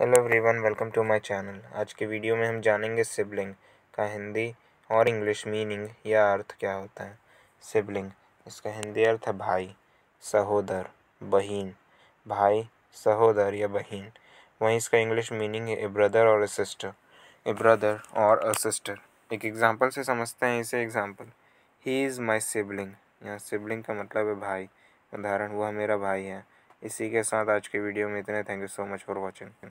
hello everyone welcome to my channel आज के video में हम जानेंगे सिबलिंग का हिंदी और इंग्लिश मीनिंग या अर्थ क्या होता है सिबलिंग इसका हिंदी अर्थ है भाई सहोदर बहन भाई सहोदर या बहन वहीं इसका इंग्लिश मीनिंग है ए ब्रदर और ए सिस्टर ए ब्रदर और अ सिस्टर एक एग्ज़ाम्पल से समझते हैं इसे example he is my sibling यहाँ सिबलिंग का मतलब है भाई उदाहरण वह मेरा भाई है इसी के साथ आज के वीडियो में इतने thank you so much for watching